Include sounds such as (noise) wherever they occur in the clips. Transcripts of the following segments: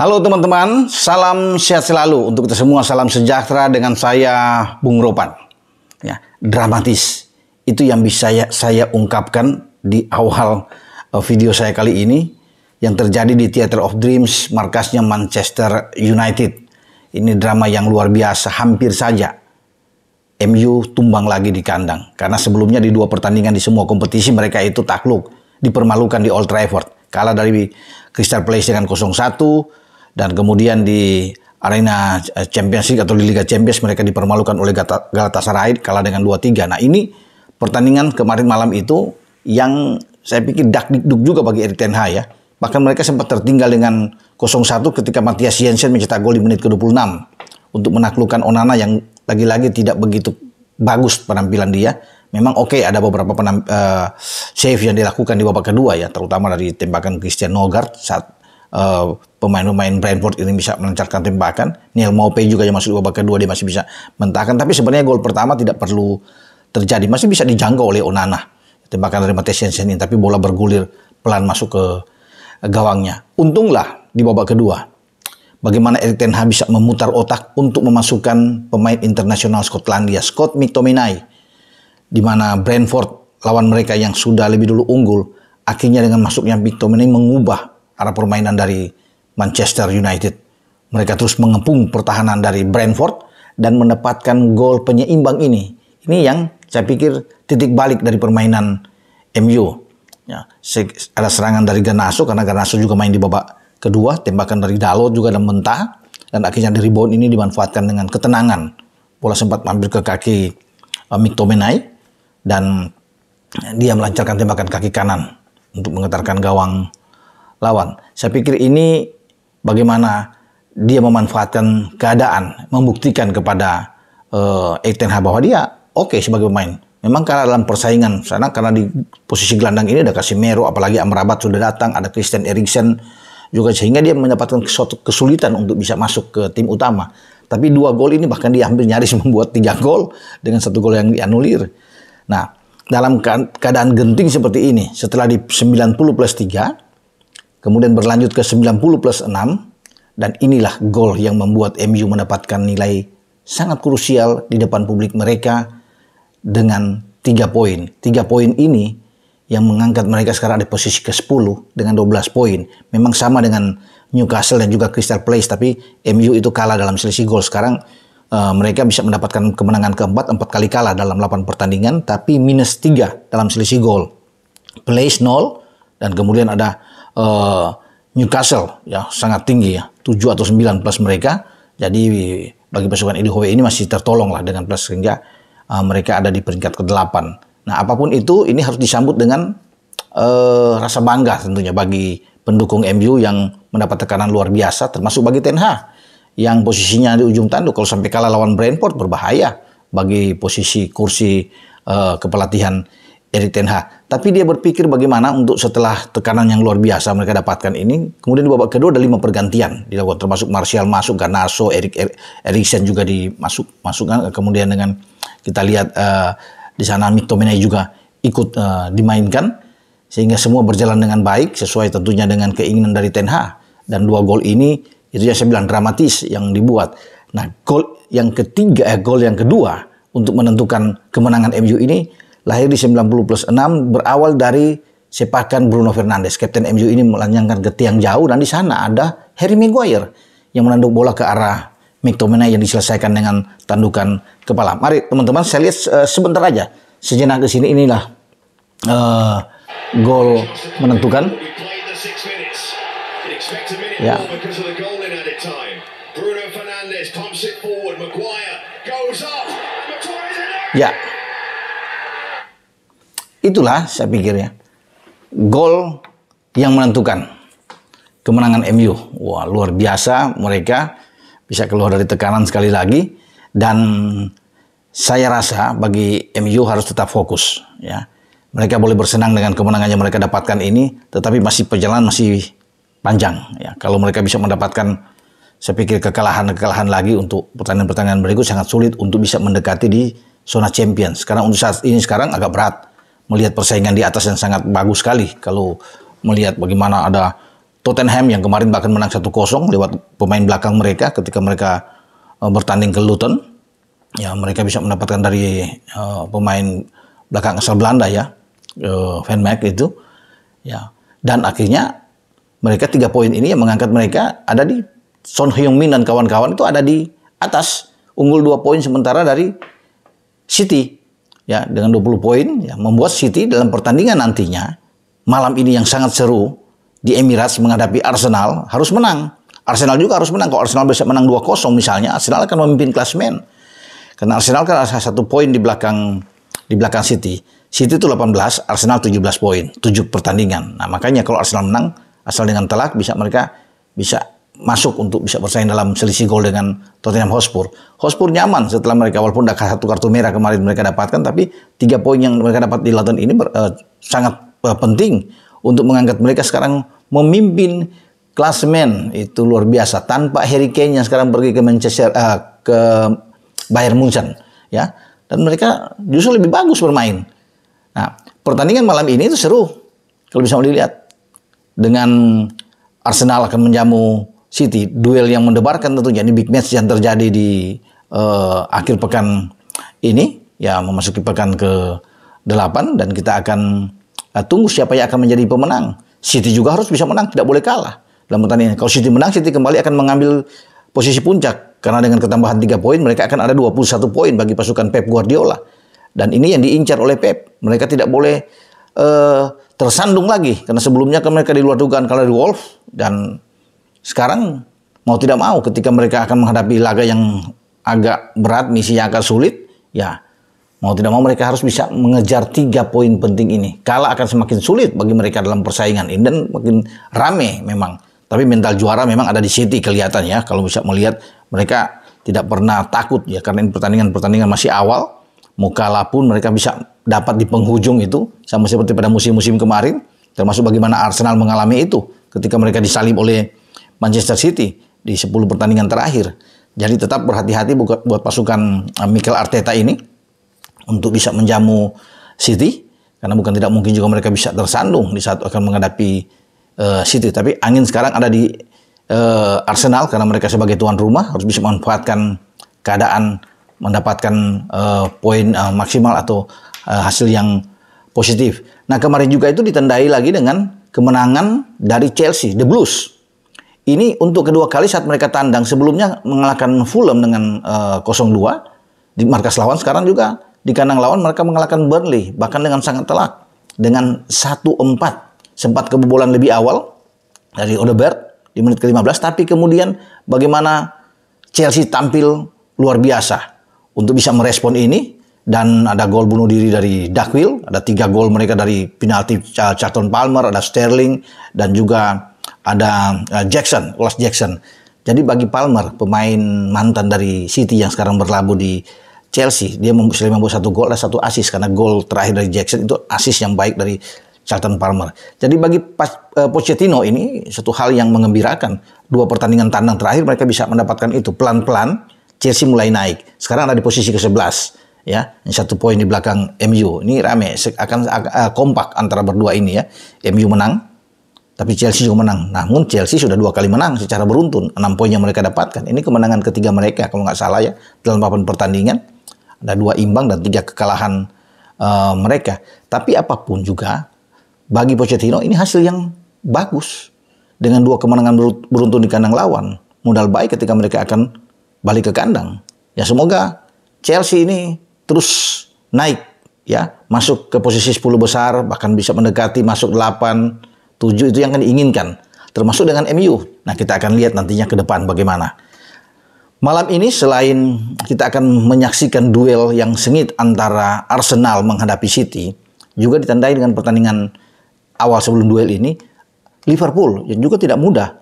Halo teman-teman, salam sehat selalu untuk kita semua, salam sejahtera dengan saya Bung Ropan. Ya, dramatis. Itu yang bisa saya, saya ungkapkan di awal eh, video saya kali ini yang terjadi di Theater of Dreams, markasnya Manchester United. Ini drama yang luar biasa, hampir saja MU tumbang lagi di kandang. Karena sebelumnya di dua pertandingan di semua kompetisi mereka itu takluk, dipermalukan di Old Trafford. Kalah dari Crystal Palace dengan dan kemudian di arena eh, Champions League atau di Liga Champions mereka dipermalukan oleh Galatasaray kalah dengan 2-3. Nah, ini pertandingan kemarin malam itu yang saya pikir dak juga bagi Erik Ten ya. Bahkan mereka sempat tertinggal dengan 0-1 ketika Matias Jensen mencetak gol di menit ke-26 untuk menaklukkan Onana yang lagi-lagi tidak begitu bagus penampilan dia. Memang oke okay, ada beberapa penamp- uh, eh, save yang dilakukan di babak kedua ya, terutama dari tembakan Christian Nogard saat pemain eh, pemain-pemain Brentford ini bisa melancarkan tembakan. Neil Maupay juga yang masuk di babak kedua dia masih bisa mentakan. Tapi sebenarnya gol pertama tidak perlu terjadi. Masih bisa dijangkau oleh Onana. Tembakan dari Matias Jensen ini. Tapi bola bergulir pelan masuk ke gawangnya. Untunglah di babak kedua. Bagaimana Erik Ten Hag bisa memutar otak untuk memasukkan pemain internasional Skotlandia, Scott McTominay. Di mana Brentford lawan mereka yang sudah lebih dulu unggul. Akhirnya dengan masuknya McTominay mengubah arah permainan dari Manchester United. Mereka terus mengepung pertahanan dari Brentford dan mendapatkan gol penyeimbang ini. Ini yang saya pikir titik balik dari permainan MU. Ya, ada serangan dari Ganaso karena Ganaso juga main di babak kedua, tembakan dari Dalot juga dan mentah dan akhirnya dari rebound ini dimanfaatkan dengan ketenangan. Bola sempat mampir ke kaki uh, eh, Miktomenai dan dia melancarkan tembakan kaki kanan untuk mengetarkan gawang lawan. Saya pikir ini bagaimana dia memanfaatkan keadaan, membuktikan kepada uh, eh, Ethan bahwa dia oke okay sebagai pemain. Memang karena dalam persaingan sana karena di posisi gelandang ini ada Casemiro apalagi Amrabat sudah datang, ada Christian Eriksen juga sehingga dia mendapatkan kesulitan untuk bisa masuk ke tim utama. Tapi dua gol ini bahkan dia hampir nyaris (laughs) membuat tiga gol dengan satu gol yang dianulir. Nah, dalam keadaan genting seperti ini setelah di 90 plus 3 Kemudian berlanjut ke 90 plus 6. Dan inilah gol yang membuat MU mendapatkan nilai sangat krusial di depan publik mereka dengan 3 poin. 3 poin ini yang mengangkat mereka sekarang di posisi ke-10 dengan 12 poin. Memang sama dengan Newcastle dan juga Crystal Palace, tapi MU itu kalah dalam selisih gol. Sekarang Uh, mereka bisa mendapatkan kemenangan keempat, empat kali kalah dalam 8 pertandingan, tapi minus 3 dalam selisih gol. Place 0, dan kemudian ada uh, Newcastle ya sangat tinggi ya 7 atau 9 plus mereka jadi bagi pasukan Howe ini masih tertolong lah dengan plus sehingga uh, mereka ada di peringkat ke-8 nah apapun itu ini harus disambut dengan uh, rasa bangga tentunya bagi pendukung MU yang mendapat tekanan luar biasa termasuk bagi Ten yang posisinya di ujung tanduk kalau sampai kalah lawan Brentford berbahaya bagi posisi kursi uh, kepelatihan Erik Ten Hag. Tapi dia berpikir bagaimana untuk setelah tekanan yang luar biasa mereka dapatkan ini, kemudian di babak kedua ada lima pergantian dilakukan termasuk Martial masuk, Garnacho, Erik Eriksen juga dimasuk masukkan kemudian dengan kita lihat uh, di sana Mctominay juga ikut uh, dimainkan sehingga semua berjalan dengan baik sesuai tentunya dengan keinginan dari Ten Hag dan dua gol ini itu yang saya bilang dramatis yang dibuat. Nah, gol yang ketiga eh gol yang kedua untuk menentukan kemenangan MU ini lahir di 90 plus 6 berawal dari sepakan Bruno Fernandes. Kapten MU ini melanjangkan ke tiang jauh dan di sana ada Harry Maguire yang menanduk bola ke arah McTominay yang diselesaikan dengan tandukan kepala. Mari teman-teman saya lihat uh, sebentar aja sejenak ke sini inilah uh, gol menentukan. Ya. Ya. Itulah saya pikir ya. Gol yang menentukan kemenangan MU. Wah, luar biasa mereka bisa keluar dari tekanan sekali lagi dan saya rasa bagi MU harus tetap fokus ya. Mereka boleh bersenang dengan kemenangan yang mereka dapatkan ini, tetapi masih perjalanan masih panjang ya. Kalau mereka bisa mendapatkan saya pikir kekalahan-kekalahan lagi untuk pertandingan-pertandingan berikut sangat sulit untuk bisa mendekati di zona champions. Karena untuk saat ini sekarang agak berat melihat persaingan di atas yang sangat bagus sekali. Kalau melihat bagaimana ada Tottenham yang kemarin bahkan menang satu kosong lewat pemain belakang mereka ketika mereka uh, bertanding ke Luton. Ya, mereka bisa mendapatkan dari uh, pemain belakang asal Belanda ya, uh, Van Mack itu. Ya, dan akhirnya mereka tiga poin ini yang mengangkat mereka ada di Son Heung Min dan kawan-kawan itu ada di atas unggul dua poin sementara dari City ya dengan 20 poin ya, membuat City dalam pertandingan nantinya malam ini yang sangat seru di Emirates menghadapi Arsenal harus menang. Arsenal juga harus menang. Kalau Arsenal bisa menang 2-0 misalnya, Arsenal akan memimpin klasemen. Karena Arsenal kan ada satu poin di belakang di belakang City. City itu 18, Arsenal 17 poin, 7 pertandingan. Nah, makanya kalau Arsenal menang, asal dengan telak bisa mereka bisa masuk untuk bisa bersaing dalam selisih gol dengan Tottenham Hotspur. Hotspur nyaman setelah mereka walaupun ada satu kartu merah kemarin mereka dapatkan tapi tiga poin yang mereka dapat di London ini ber, uh, sangat uh, penting untuk mengangkat mereka sekarang memimpin klasemen itu luar biasa tanpa Harry Kane yang sekarang pergi ke Manchester uh, ke Bayern Munchen ya dan mereka justru lebih bagus bermain. Nah, pertandingan malam ini itu seru kalau bisa dilihat dengan Arsenal akan menjamu City. Duel yang mendebarkan tentunya ini big match yang terjadi di uh, akhir pekan ini ya memasuki pekan ke-8 dan kita akan uh, tunggu siapa yang akan menjadi pemenang. City juga harus bisa menang, tidak boleh kalah dalam pertandingan. Kalau City menang, City kembali akan mengambil posisi puncak karena dengan ketambahan tiga poin mereka akan ada 21 poin bagi pasukan Pep Guardiola. Dan ini yang diincar oleh Pep. Mereka tidak boleh uh, tersandung lagi karena sebelumnya kan mereka di luar dugaan kalah di Wolves dan sekarang mau tidak mau ketika mereka akan menghadapi laga yang agak berat, misi yang agak sulit, ya mau tidak mau mereka harus bisa mengejar tiga poin penting ini. Kalah akan semakin sulit bagi mereka dalam persaingan ini dan makin rame memang. Tapi mental juara memang ada di City kelihatan ya. Kalau bisa melihat mereka tidak pernah takut ya karena pertandingan-pertandingan masih awal. Mau kalah pun mereka bisa dapat di penghujung itu sama seperti pada musim-musim kemarin. Termasuk bagaimana Arsenal mengalami itu ketika mereka disalib oleh Manchester City di 10 pertandingan terakhir. Jadi tetap berhati-hati buat pasukan eh, Mikel Arteta ini untuk bisa menjamu City karena bukan tidak mungkin juga mereka bisa tersandung di saat akan menghadapi uh, City. Tapi angin sekarang ada di uh, Arsenal karena mereka sebagai tuan rumah harus bisa memanfaatkan keadaan mendapatkan uh, poin uh, maksimal atau uh, hasil yang positif. Nah kemarin juga itu ditandai lagi dengan kemenangan dari Chelsea, The Blues. Ini untuk kedua kali saat mereka tandang sebelumnya mengalahkan Fulham dengan uh, eh, 0-2 di markas lawan sekarang juga di kandang lawan mereka mengalahkan Burnley bahkan dengan sangat telak dengan 1-4 sempat kebobolan lebih awal dari Odebert di menit ke-15 tapi kemudian bagaimana Chelsea tampil luar biasa untuk bisa merespon ini dan ada gol bunuh diri dari Dakwil, ada tiga gol mereka dari penalti Charlton Palmer, ada Sterling dan juga ada eh, Jackson, Los Jackson. Jadi bagi Palmer, pemain mantan dari City yang sekarang berlabuh di Chelsea, dia sudah membuat satu gol dan satu asis karena gol terakhir dari Jackson itu asis yang baik dari Charlton Palmer. Jadi bagi eh, Pochettino ini satu hal yang mengembirakan. Dua pertandingan tandang terakhir mereka bisa mendapatkan itu pelan-pelan. Chelsea mulai naik. Sekarang ada di posisi ke-11 ya satu poin di belakang MU ini rame akan uh, kompak antara berdua ini ya MU menang tapi Chelsea juga menang. Namun Chelsea sudah dua kali menang secara beruntun. Enam poin yang mereka dapatkan. Ini kemenangan ketiga mereka kalau nggak salah ya. Dalam papan pertandingan. Ada dua imbang dan tiga kekalahan uh, mereka. Tapi apapun juga bagi Pochettino ini hasil yang bagus. Dengan dua kemenangan beruntun di kandang lawan. Modal baik ketika mereka akan balik ke kandang. Ya semoga Chelsea ini terus naik ya masuk ke posisi 10 besar bahkan bisa mendekati masuk 8 Tujuh itu yang akan diinginkan, termasuk dengan MU. Nah, kita akan lihat nantinya ke depan bagaimana. Malam ini selain kita akan menyaksikan duel yang sengit antara Arsenal menghadapi City, juga ditandai dengan pertandingan awal sebelum duel ini, Liverpool yang juga tidak mudah.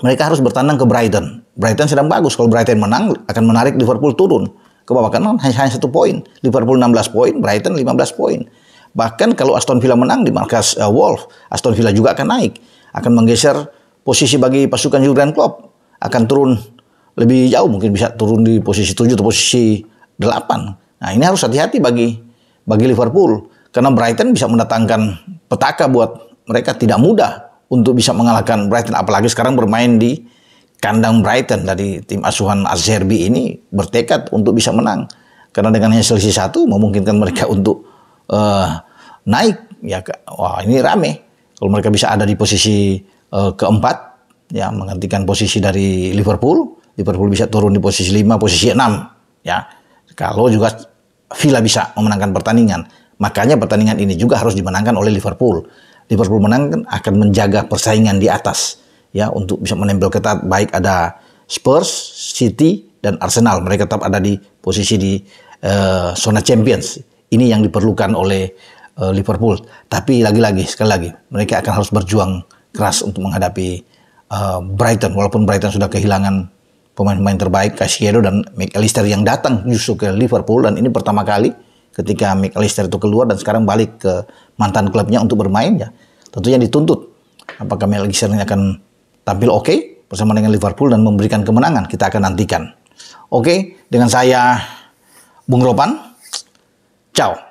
Mereka harus bertandang ke Brighton. Brighton sedang bagus. Kalau Brighton menang, akan menarik Liverpool turun ke bawah kanan hanya, hanya satu poin. Liverpool 16 poin, Brighton 15 poin. Bahkan kalau Aston Villa menang di markas uh, eh, Wolf, Aston Villa juga akan naik, akan menggeser posisi bagi pasukan Jurgen Klopp, akan turun lebih jauh mungkin bisa turun di posisi 7 atau posisi 8. Nah, ini harus hati-hati bagi bagi Liverpool karena Brighton bisa mendatangkan petaka buat mereka tidak mudah untuk bisa mengalahkan Brighton apalagi sekarang bermain di kandang Brighton dari tim asuhan Azerbi ini bertekad untuk bisa menang karena dengan hasil selisih satu memungkinkan mereka untuk uh, naik ya wah ini rame kalau mereka bisa ada di posisi uh, keempat ya menggantikan posisi dari Liverpool Liverpool bisa turun di posisi 5 posisi 6 ya kalau juga Villa bisa memenangkan pertandingan makanya pertandingan ini juga harus dimenangkan oleh Liverpool Liverpool menang akan menjaga persaingan di atas ya untuk bisa menempel ketat baik ada Spurs, City dan Arsenal mereka tetap ada di posisi di uh, zona Champions ini yang diperlukan oleh uh, Liverpool. Tapi lagi-lagi sekali lagi mereka akan harus berjuang keras untuk menghadapi uh, Brighton walaupun Brighton sudah kehilangan pemain-pemain terbaik Casado dan McAllister yang datang justru ke Liverpool dan ini pertama kali ketika McAllister itu keluar dan sekarang balik ke mantan klubnya untuk bermain ya tentunya dituntut apakah McAllister ini akan tampil oke okay bersama dengan Liverpool dan memberikan kemenangan kita akan nantikan oke okay, dengan saya Bung Ropan Chao.